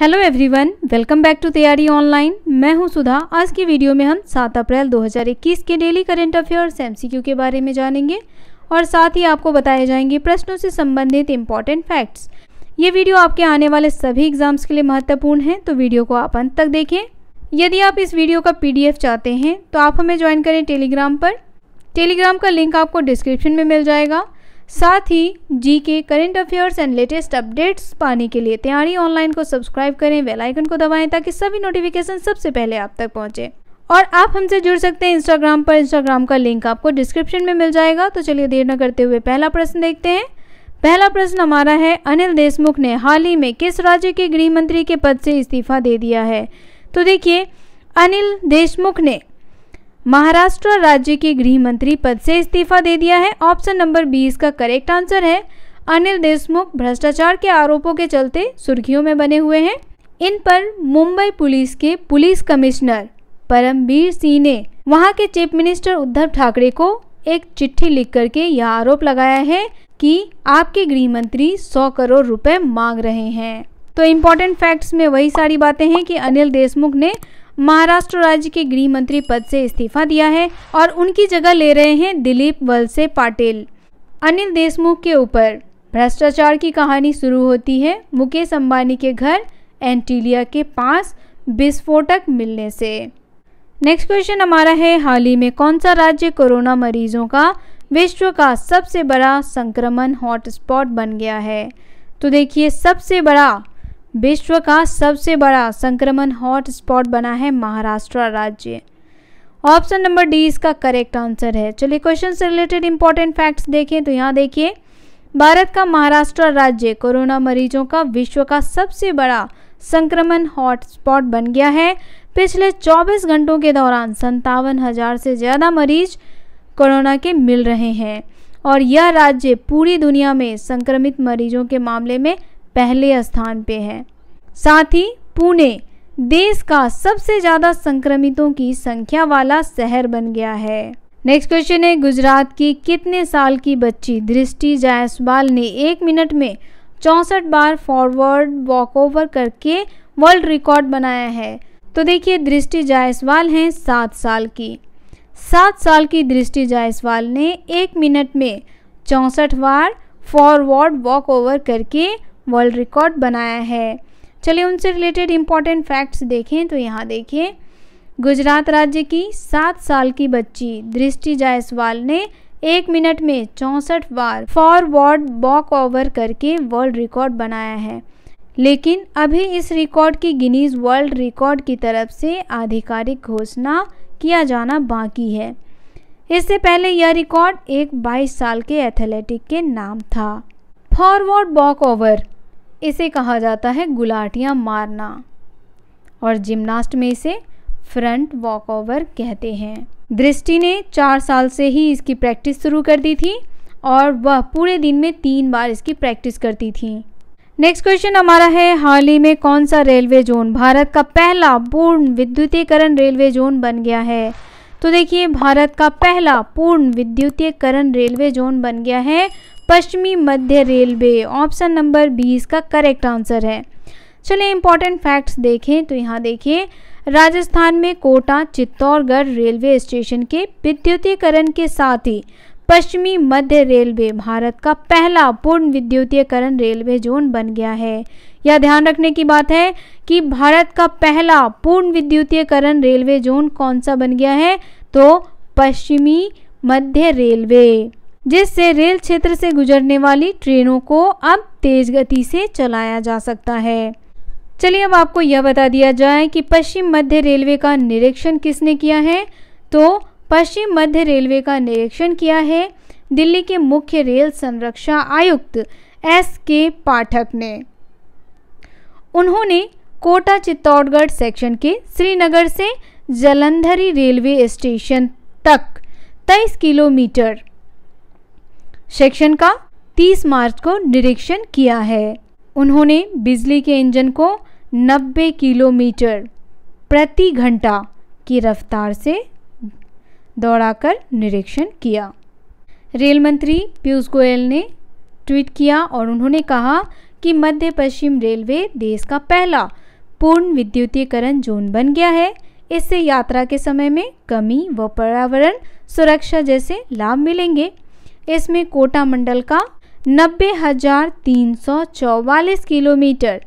hello everyone welcome back to Taiyari online मैं हूं सुधा आज की वीडियो में हम 7 अप्रैल 2021 के डेली करंट अफेयर्स एमसीक्यू के बारे में जानेंगे और साथ ही आपको बताए जाएंगे प्रश्नों से संबंधित इम्पॉर्टेंट फैक्ट्स ये वीडियो आपके आने वाले सभी एग्जाम्स के लिए महत्वपूर्ण है तो वीडियो को आप अंत तक देखें यदि आप इस वीडियो का पी चाहते हैं तो आप हमें ज्वाइन करें टेलीग्राम पर टेलीग्राम का लिंक आपको डिस्क्रिप्शन में मिल जाएगा साथ ही G K current affairs and latest updates पाने के लिए तैयारी ऑनलाइन को सब्सक्राइब करें बेल आइकन को दबाएं ताकि सभी नोटिफिकेशन सबसे पहले आप तक पहुंचे और आप हमसे जुड़ सकते हैं इंस्टाग्राम पर इंस्टाग्राम का लिंक आपको डिस्क्रिप्शन में मिल जाएगा तो चलिए देर न करते हुए पहला प्रश्न देखते हैं पहला प्रश्न हमारा है अनिल देशमुख ने हाल ही में किस राज्य के गृह मंत्री के पद से इस्तीफा दे दिया है तो देखिए अनिल देशमुख ने महाराष्ट्र राज्य के गृह मंत्री पद से इस्तीफा दे दिया है ऑप्शन नंबर बी इसका करेक्ट आंसर है अनिल देशमुख भ्रष्टाचार के आरोपों के चलते सुर्खियों में बने हुए हैं इन पर मुंबई पुलिस के पुलिस कमिश्नर परमबीर सिंह ने वहां के चीफ मिनिस्टर उद्धव ठाकरे को एक चिट्ठी लिख करके यह आरोप लगाया है कि आपके गृह मंत्री सौ करोड़ रुपए मांग रहे हैं तो इम्पोर्टेंट फैक्ट्स में वही सारी बातें हैं कि अनिल देशमुख ने महाराष्ट्र राज्य के गृह मंत्री पद से इस्तीफा दिया है और उनकी जगह ले रहे हैं दिलीप वलसे पाटिल अनिल देशमुख के ऊपर भ्रष्टाचार की कहानी शुरू होती है मुकेश अंबानी के घर एंटीलिया के पास विस्फोटक मिलने से नेक्स्ट क्वेश्चन हमारा है हाल ही में कौन सा राज्य कोरोना मरीजों का विश्व का सबसे बड़ा संक्रमण हॉटस्पॉट बन गया है तो देखिए सबसे बड़ा विश्व का सबसे बड़ा संक्रमण हॉटस्पॉट बना है महाराष्ट्र राज्य ऑप्शन नंबर डी इसका करेक्ट आंसर है चलिए क्वेश्चन से रिलेटेड इंपॉर्टेंट फैक्ट्स देखें तो यहाँ देखिए भारत का महाराष्ट्र राज्य कोरोना मरीजों का विश्व का सबसे बड़ा संक्रमण हॉटस्पॉट बन गया है पिछले 24 घंटों के दौरान संतावन हज़ार से ज़्यादा मरीज कोरोना के मिल रहे हैं और यह राज्य पूरी दुनिया में संक्रमित मरीजों के मामले में पहले स्थान पे है साथ ही पुणे देश का सबसे ज़्यादा संक्रमितों की संख्या वाला शहर बन गया है नेक्स्ट क्वेश्चन है गुजरात की कितने साल की बच्ची दृष्टि जायसवाल ने एक मिनट में चौंसठ बार फॉरवर्ड वॉकओवर करके वर्ल्ड रिकॉर्ड बनाया है तो देखिए दृष्टि जायसवाल हैं सात साल की सात साल की दृष्टि जायसवाल ने एक मिनट में चौंसठ बार फॉरवर्ड वॉक ओवर करके वर्ल्ड रिकॉर्ड बनाया है चलिए उनसे रिलेटेड इम्पॉर्टेंट फैक्ट्स देखें तो यहाँ देखिए गुजरात राज्य की सात साल की बच्ची दृष्टि जायसवाल ने एक मिनट में चौंसठ बार फॉरवर्ड वॉक ओवर करके वर्ल्ड रिकॉर्ड बनाया है लेकिन अभी इस रिकॉर्ड की गिनीज वर्ल्ड रिकॉर्ड की तरफ से आधिकारिक घोषणा किया जाना बाकी है इससे पहले यह रिकॉर्ड एक 22 साल के एथलेटिक के नाम था फॉरवर्ड वॉक ओवर इसे कहा जाता है गुलाटियाँ मारना और जिमनास्ट में इसे फ्रंट वॉकओवर कहते हैं दृष्टि ने चार साल से ही इसकी प्रैक्टिस शुरू कर दी थी और वह पूरे दिन में तीन बार इसकी प्रैक्टिस करती थी नेक्स्ट क्वेश्चन हमारा है हाल ही में कौन सा रेलवे जोन भारत का पहला पूर्ण विद्युतीकरण रेलवे जोन बन गया है तो देखिए भारत का पहला पूर्ण विद्युतीकरण रेलवे जोन बन गया है पश्चिमी मध्य रेलवे ऑप्शन नंबर बी इसका करेक्ट आंसर है चलिए इंपॉर्टेंट फैक्ट्स देखें तो यहाँ देखिए राजस्थान में कोटा चित्तौड़गढ़ रेलवे स्टेशन के विद्युतीकरण के साथ ही पश्चिमी मध्य रेलवे भारत का पहला पूर्ण विद्युतीकरण रेलवे जोन बन गया है यह ध्यान रखने की बात है कि भारत का पहला पूर्ण विद्युतीकरण रेलवे जोन कौन सा बन गया है तो पश्चिमी मध्य रेलवे जिससे रेल क्षेत्र से गुजरने वाली ट्रेनों को अब तेज गति से चलाया जा सकता है चलिए अब आपको यह बता दिया जाए कि पश्चिम मध्य रेलवे का निरीक्षण किसने किया है तो पश्चिम मध्य रेलवे का निरीक्षण किया है दिल्ली के मुख्य रेल संरक्षा आयुक्त एस के पाठक ने उन्होंने कोटा चित्तौड़गढ़ सेक्शन के श्रीनगर से जलंधरी रेलवे स्टेशन तक तेईस किलोमीटर सेक्शन का 30 मार्च को निरीक्षण किया है उन्होंने बिजली के इंजन को 90 किलोमीटर प्रति घंटा की रफ्तार से दौड़ाकर निरीक्षण किया रेल मंत्री पीयूष गोयल ने ट्वीट किया और उन्होंने कहा कि मध्य पश्चिम रेलवे देश का पहला पूर्ण विद्युतीकरण जोन बन गया है इससे यात्रा के समय में कमी व पर्यावरण सुरक्षा जैसे लाभ मिलेंगे इसमें कोटा मंडल का नब्बे हजार तीन सौ चौवालीस किलोमीटर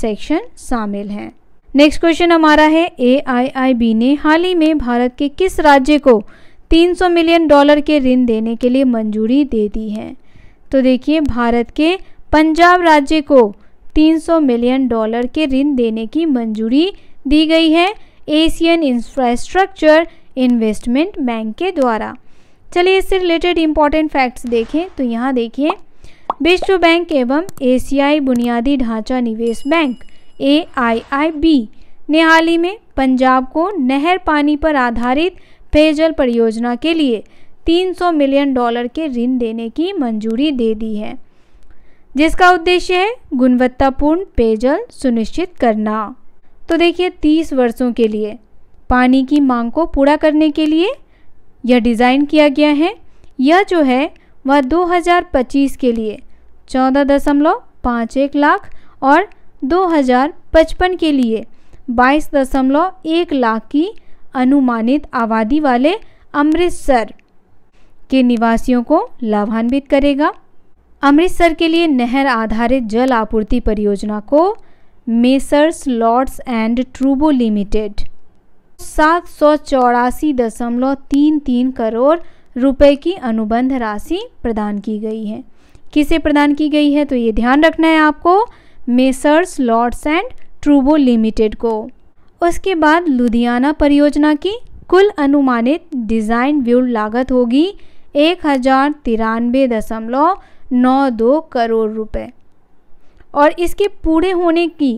सेक्शन शामिल हैं नेक्स्ट क्वेश्चन हमारा है एआईआईबी ने हाल ही में भारत के किस राज्य को 300 मिलियन डॉलर के ऋण देने के लिए मंजूरी दे दी है तो देखिए भारत के पंजाब राज्य को 300 मिलियन डॉलर के ऋण देने की मंजूरी दी गई है एशियन इंफ्रास्ट्रक्चर इन्वेस्टमेंट बैंक के द्वारा चलिए इससे रिलेटेड इम्पॉर्टेंट फैक्ट्स देखें तो यहाँ देखिए विश्व बैंक एवं एशियाई बुनियादी ढांचा निवेश बैंक ए आई आई बी ने हाल ही में पंजाब को नहर पानी पर आधारित पेयजल परियोजना के लिए 300 मिलियन डॉलर के ऋण देने की मंजूरी दे दी है जिसका उद्देश्य है गुणवत्तापूर्ण पेयजल सुनिश्चित करना तो देखिए 30 वर्षों के लिए पानी की मांग को पूरा करने के लिए यह डिज़ाइन किया गया है यह जो है वह 2025 के लिए चौदह दशमलव पाँच एक लाख और 2055 के लिए 22.1 लाख की अनुमानित आबादी वाले अमृतसर के निवासियों को लाभान्वित करेगा अमृतसर के लिए नहर आधारित जल आपूर्ति परियोजना को Messrs Lords and Trubo limited सात सौ चौरासी दशमलव तीन तीन करोड़ रुपए की अनुबंध राशि प्रदान की गई है किसे प्रदान की गई है तो ये ध्यान रखना है आपको Messrs Lords and Trubo limited को उसके बाद लुधियाना परियोजना की कुल अनुमानित डिज़ाइन व्यू लागत होगी एक हज़ार तिरानबे दशमलव नौ दो करोड़ रुपए और इसके पूरे होने की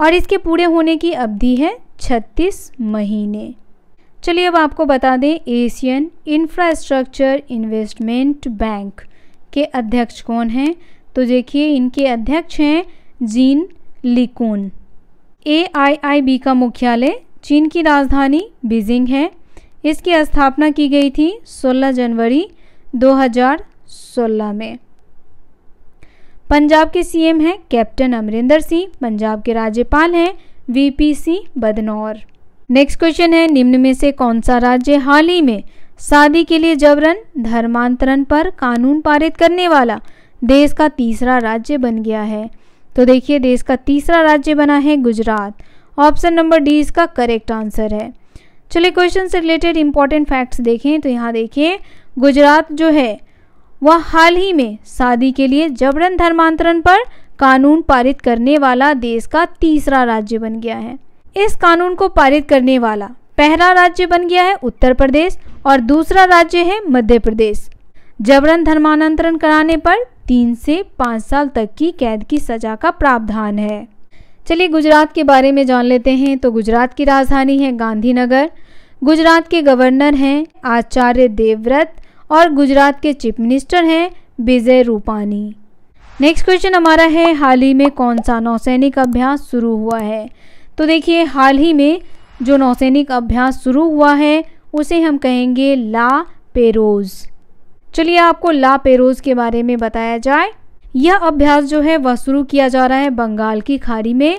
और इसके पूरे होने की अवधि है छत्तीस महीने चलिए अब आपको बता दें एशियन इंफ्रास्ट्रक्चर इन्वेस्टमेंट बैंक के अध्यक्ष कौन हैं तो देखिए इनके अध्यक्ष हैं जीन लिकून बी का मुख्यालय चीन की राजधानी बीजिंग है इसकी स्थापना की गई थी 16 जनवरी 2016 में पंजाब के सीएम हैं कैप्टन अमरिंदर सिंह पंजाब के राज्यपाल हैं VP Singh Badnore next question है निम्न में से कौन सा राज्य हाल ही में शादी के लिए जबरन धर्मांतरण पर कानून पारित करने वाला देश का तीसरा राज्य बन गया है तो देखिए देश का तीसरा राज्य बना है गुजरात ऑप्शन नंबर डी इसका करेक्ट आंसर है चलिए क्वेश्चन से रिलेटेड इंपॉर्टेंट फैक्ट्स देखें तो यहाँ देखिए गुजरात जो है वह हाल ही में शादी के लिए जबरन धर्मांतरण पर कानून पारित करने वाला देश का तीसरा राज्य बन गया है इस कानून को पारित करने वाला पहला राज्य बन गया है उत्तर प्रदेश और दूसरा राज्य है मध्य प्रदेश जबरन धर्मांतरण कराने पर तीन से पाँच साल तक की कैद की सज़ा का प्रावधान है चलिए गुजरात के बारे में जान लेते हैं तो गुजरात की राजधानी है गांधीनगर गुजरात के गवर्नर हैं आचार्य देवव्रत और गुजरात के चीफ मिनिस्टर हैं विजय रूपानी नेक्स्ट क्वेश्चन हमारा है हाल ही में कौन सा नौसैनिक अभ्यास शुरू हुआ है तो देखिए हाल ही में जो नौसैनिक अभ्यास शुरू हुआ है उसे हम कहेंगे ला पेरोज़ चलिए आपको ला पेरोज के बारे में बताया जाए यह अभ्यास जो है वह शुरू किया जा रहा है बंगाल की खाड़ी में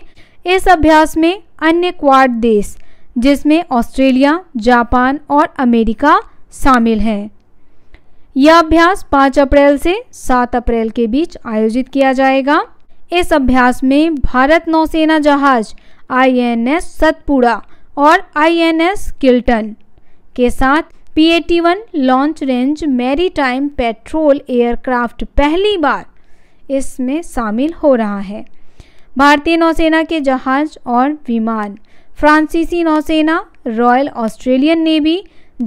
इस अभ्यास में अन्य क्वाड देश जिसमें ऑस्ट्रेलिया जापान और अमेरिका शामिल हैं यह अभ्यास 5 अप्रैल से 7 अप्रैल के बीच आयोजित किया जाएगा इस अभ्यास में भारत नौसेना जहाज आईएनएस सतपुड़ा और आईएनएस किल्टन के साथ P one launch range maritime patrol aircraft पहली बार इसमें शामिल हो रहा है भारतीय नौसेना के जहाज और विमान फ्रांसीसी नौसेना royal Australian navy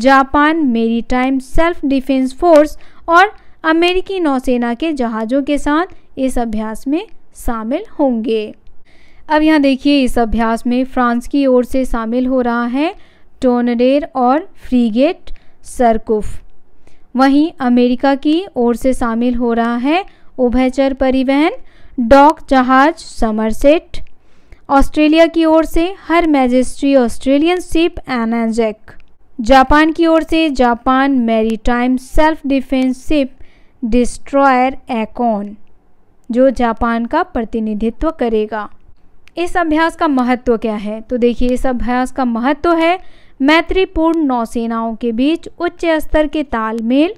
Japan time self defence force और अमेरिकी नौसेना के जहाज़ों के साथ इस अभ्यास में शामिल होंगे अब यहाँ देखिए इस अभ्यास में फ्रांस की ओर से शामिल हो रहा है टोनरेर और फ्रीगेट सरकुफ वहीं अमेरिका की ओर से शामिल हो रहा है उभयचर परिवहन डॉक जहाज समरसेट ऑस्ट्रेलिया की ओर से her majesty's Australian ship Anzac Japan की ओर से Japan maritime self defence ship destroyer एकॉन जो जापान का प्रतिनिधित्व करेगा इस अभ्यास का महत्व क्या है तो देखिए इस अभ्यास का महत्व है मैत्रीपूर्ण नौसेनाओं के बीच उच्च स्तर के तालमेल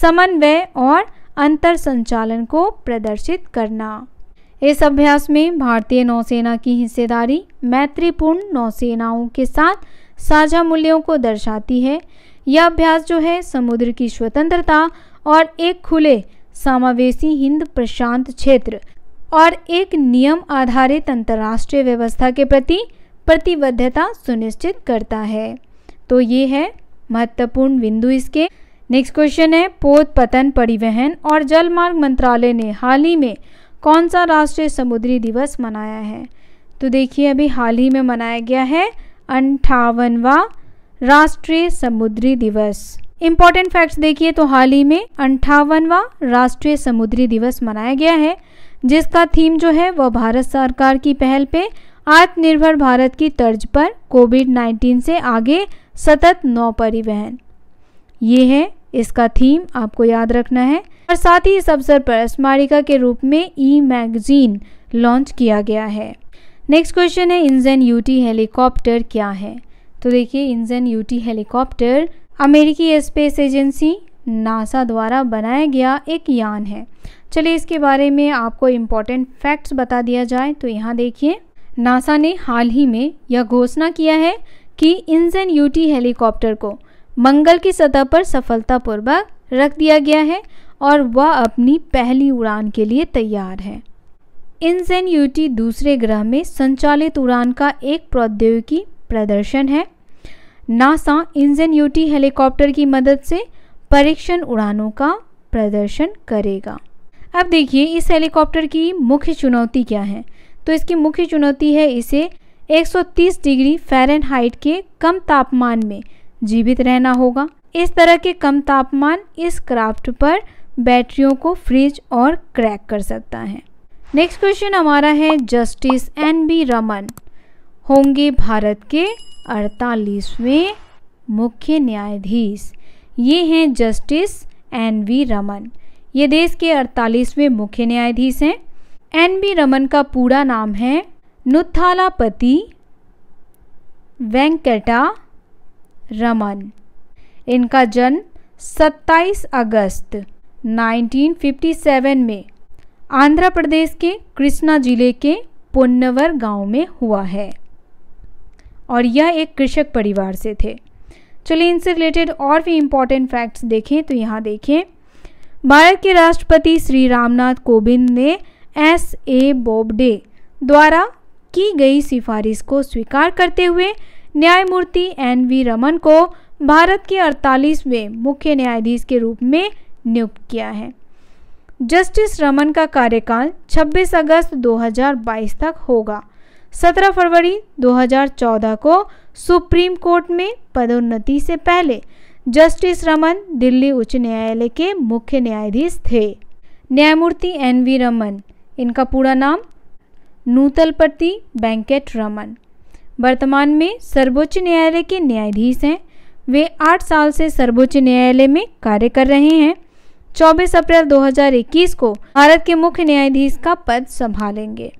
समन्वय और अंतर संचालन को प्रदर्शित करना इस अभ्यास में भारतीय नौसेना की हिस्सेदारी मैत्रीपूर्ण नौसेनाओं के साथ साझा मूल्यों को दर्शाती है यह अभ्यास जो है समुद्र की स्वतंत्रता और एक खुले समावेशी हिंद प्रशांत क्षेत्र और एक नियम आधारित अंतर्राष्ट्रीय व्यवस्था के प्रति प्रतिबद्धता सुनिश्चित करता है तो ये है महत्वपूर्ण बिंदु इसके नेक्स्ट क्वेश्चन है पोत पतन परिवहन और जलमार्ग मंत्रालय ने हाल ही में कौन सा राष्ट्रीय समुद्री दिवस मनाया है तो देखिए अभी हाल ही में मनाया गया है अंठावनवा राष्ट्रीय समुद्री दिवस इम्पॉर्टेंट फैक्ट्स देखिए तो हाल ही में अंठावनवा राष्ट्रीय समुद्री दिवस मनाया गया है जिसका थीम जो है वह भारत सरकार की पहल पे आत्मनिर्भर भारत की तर्ज पर कोविड 19 से आगे सतत नौ परिवहन ये है इसका थीम आपको याद रखना है और साथ ही इस अवसर पर स्मारिका के रूप में ई मैगजीन लॉन्च किया गया है नेक्स्ट क्वेश्चन है इंजन यूटी हेलीकॉप्टर क्या है तो देखिए इंजन यूटी हेलीकॉप्टर अमेरिकी स्पेस एजेंसी नासा द्वारा बनाया गया एक यान है चलिए इसके बारे में आपको इम्पोर्टेंट फैक्ट्स बता दिया जाए तो यहाँ देखिए नासा ने हाल ही में यह घोषणा किया है कि इंजन यूटी हेलीकॉप्टर को मंगल की सतह पर सफलतापूर्वक रख दिया गया है और वह अपनी पहली उड़ान के लिए तैयार है इंजन यूटी दूसरे ग्रह में संचालित उड़ान का एक प्रौद्योगिकी प्रदर्शन है नासा इंजन यूटी हेलीकॉप्टर की मदद से परीक्षण उड़ानों का प्रदर्शन करेगा अब देखिए इस हेलीकॉप्टर की मुख्य चुनौती क्या है तो इसकी मुख्य चुनौती है इसे 130 डिग्री फ़ारेनहाइट के कम तापमान में जीवित रहना होगा इस तरह के कम तापमान इस क्राफ्ट पर बैटरियों को फ्रीज और क्रैक कर सकता है नेक्स्ट क्वेश्चन हमारा है जस्टिस एन बी रमन होंगे भारत के अड़तालीसवें मुख्य न्यायाधीश ये हैं जस्टिस एन वी रमन ये देश के अड़तालीसवें मुख्य न्यायाधीश हैं एन बी रमन का पूरा नाम है नुथालापति वेंकटा रमन इनका जन्म 27 अगस्त 1957 में आंध्र प्रदेश के कृष्णा जिले के पुन्नवर गांव में हुआ है और यह एक कृषक परिवार से थे चलिए इनसे रिलेटेड और भी इम्पोर्टेंट फैक्ट्स देखें तो यहाँ देखें भारत के राष्ट्रपति श्री रामनाथ कोविंद ने एस ए बोबडे द्वारा की गई सिफारिश को स्वीकार करते हुए न्यायमूर्ति एन वी रमन को भारत के अड़तालीसवें मुख्य न्यायाधीश के रूप में नियुक्त किया है जस्टिस रमन का कार्यकाल 26 अगस्त 2022 तक होगा 17 फरवरी 2014 को सुप्रीम कोर्ट में पदोन्नति से पहले जस्टिस रमन दिल्ली उच्च न्यायालय के मुख्य न्यायाधीश थे न्यायमूर्ति एन वी रमन इनका पूरा नाम नूतलपति वेंकट रमन वर्तमान में सर्वोच्च न्यायालय के न्यायाधीश हैं वे आठ साल से सर्वोच्च न्यायालय में कार्य कर रहे हैं 24 अप्रैल 2021 को भारत के मुख्य न्यायाधीश का पद संभालेंगे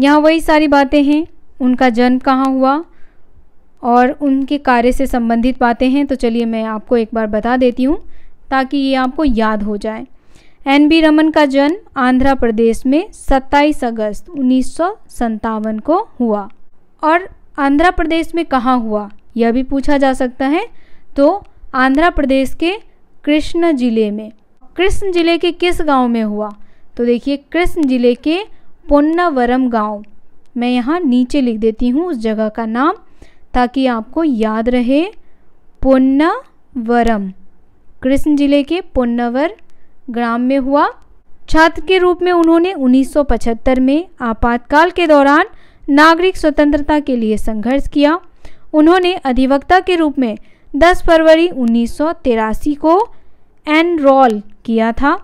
यहाँ वही सारी बातें हैं उनका जन्म कहाँ हुआ और उनके कार्य से संबंधित बातें हैं तो चलिए मैं आपको एक बार बता देती हूँ ताकि ये आपको याद हो जाए एन बी रमन का जन्म आंध्र प्रदेश में 27 अगस्त उन्नीस को हुआ और आंध्र प्रदेश में कहाँ हुआ यह भी पूछा जा सकता है तो आंध्र प्रदेश के कृष्ण जिले में कृष्ण जिले के किस गांव में हुआ तो देखिए कृष्ण जिले के पुन्नावरम गांव मैं यहाँ नीचे लिख देती हूँ उस जगह का नाम ताकि आपको याद रहे पुन्नावरम कृष्ण जिले के पुन्नावर ग्राम में हुआ छात्र के रूप में उन्होंने 1975 में आपातकाल के दौरान नागरिक स्वतंत्रता के लिए संघर्ष किया उन्होंने अधिवक्ता के रूप में 10 फरवरी उन्नीस को एनरोल किया था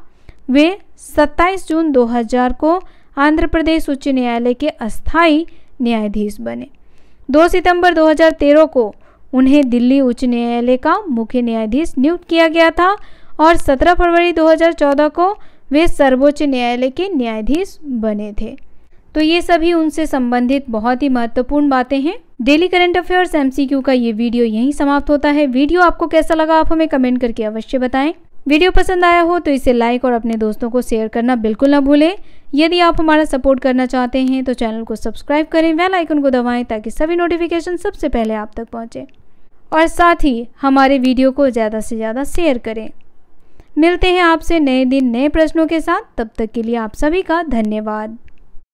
वे 27 जून 2000 को आंध्र प्रदेश उच्च न्यायालय के अस्थाई न्यायाधीश बने 2 सितंबर 2013 को उन्हें दिल्ली उच्च न्यायालय का मुख्य न्यायाधीश नियुक्त किया गया था और 17 फरवरी 2014 को वे सर्वोच्च न्यायालय के न्यायाधीश बने थे तो ये सभी उनसे संबंधित बहुत ही महत्वपूर्ण बातें हैं डेली करंट अफेयर्स एमसीक्यू का ये वीडियो यहीं समाप्त होता है वीडियो आपको कैसा लगा आप हमें कमेंट करके अवश्य बताएं वीडियो पसंद आया हो तो इसे लाइक और अपने दोस्तों को शेयर करना बिल्कुल ना भूलें यदि आप हमारा सपोर्ट करना चाहते हैं तो चैनल को सब्सक्राइब करें वेलाइकन आइकन को दबाएं ताकि सभी नोटिफिकेशन सबसे पहले आप तक पहुंचे और साथ ही हमारे वीडियो को ज़्यादा से ज़्यादा शेयर करें मिलते हैं आपसे नए दिन नए प्रश्नों के साथ तब तक के लिए आप सभी का धन्यवाद